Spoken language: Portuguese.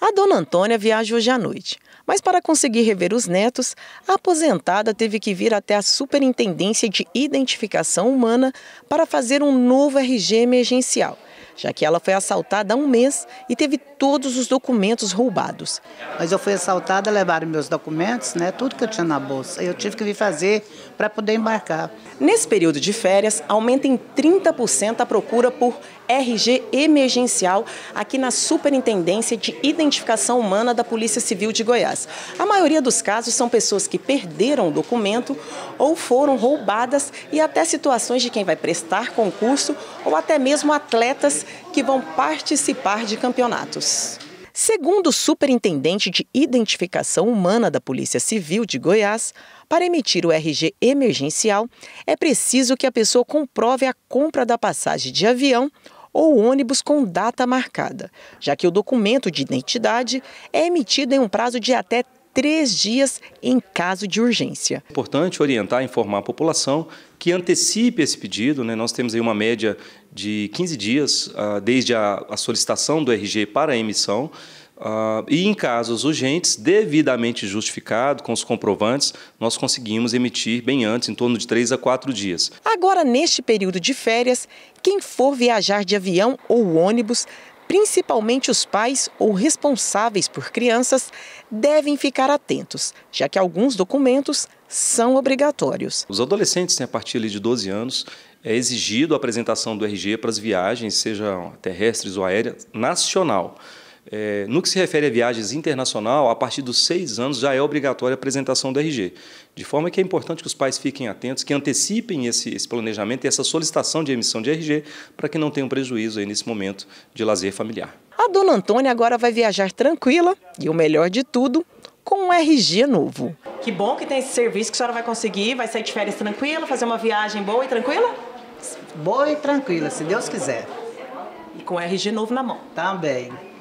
A dona Antônia viaja hoje à noite, mas para conseguir rever os netos, a aposentada teve que vir até a Superintendência de Identificação Humana para fazer um novo RG emergencial – já que ela foi assaltada há um mês e teve todos os documentos roubados. Mas eu fui assaltada, levaram meus documentos, né, tudo que eu tinha na bolsa. Eu tive que vir fazer para poder embarcar. Nesse período de férias, aumenta em 30% a procura por RG emergencial aqui na Superintendência de Identificação Humana da Polícia Civil de Goiás. A maioria dos casos são pessoas que perderam o documento ou foram roubadas e até situações de quem vai prestar concurso ou até mesmo atletas que vão participar de campeonatos. Segundo o superintendente de identificação humana da Polícia Civil de Goiás, para emitir o RG emergencial, é preciso que a pessoa comprove a compra da passagem de avião ou ônibus com data marcada, já que o documento de identidade é emitido em um prazo de até três dias em caso de urgência. É importante orientar e informar a população que antecipe esse pedido. Né? Nós temos aí uma média de 15 dias ah, desde a, a solicitação do RG para a emissão. Uh, e em casos urgentes, devidamente justificado com os comprovantes, nós conseguimos emitir bem antes, em torno de três a quatro dias. Agora, neste período de férias, quem for viajar de avião ou ônibus principalmente os pais ou responsáveis por crianças, devem ficar atentos, já que alguns documentos são obrigatórios. Os adolescentes, a partir de 12 anos, é exigido a apresentação do RG para as viagens, seja terrestres ou aéreas, nacional. É, no que se refere a viagens internacional, a partir dos seis anos já é obrigatória a apresentação do RG. De forma que é importante que os pais fiquem atentos, que antecipem esse, esse planejamento e essa solicitação de emissão de RG para que não tenham prejuízo aí nesse momento de lazer familiar. A dona Antônia agora vai viajar tranquila e o melhor de tudo, com um RG novo. Que bom que tem esse serviço que a senhora vai conseguir, vai sair de férias tranquila, fazer uma viagem boa e tranquila? Boa e tranquila, se Deus quiser. E com RG novo na mão. Também.